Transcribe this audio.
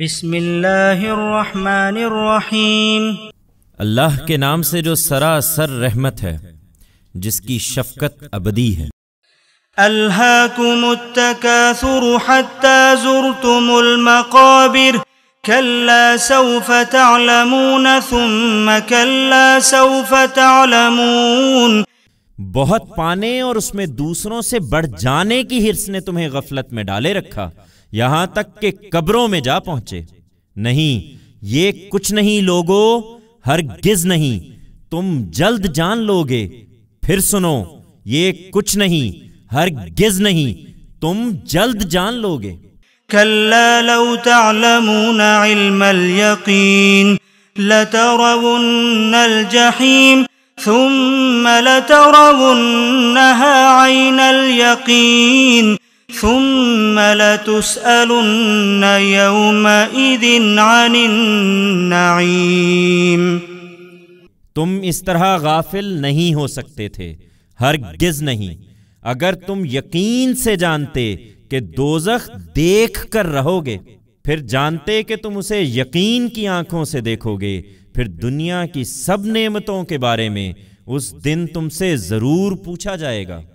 بسم اللہ الرحمن الرحیم اللہ کے نام سے جو سراسر رحمت ہے جس کی شفقت ابدی ہے الہاکم التکاثر حتی زرتم المقابر کلا سوف تعلمون ثم کلا سوف تعلمون بہت پانے اور اس میں دوسروں سے بڑھ جانے کی ہرس نے تمہیں غفلت میں ڈالے رکھا یہاں تک کہ قبروں میں جا پہنچے نہیں یہ کچھ نہیں لوگو ہرگز نہیں تم جلد جان لوگے پھر سنو یہ کچھ نہیں ہرگز نہیں تم جلد جان لوگے لو تعلمون علم لترون ثم لترونها عين اليقين ثم لتسألن يومئذ عن النعيم تم اس طرح غافل نہیں ہو سکتے تھے ہر گز نہیں اگر تم یقین سے جانتے کہ دوزخ دیکھ کر رہو گے پھر جانتے کہ تم اسے یقین کی آنکھوں سے دیکھو گے پھر دنیا کی سب نعمتوں کے بارے میں اس دن تم سے ضرور پوچھا جائے گا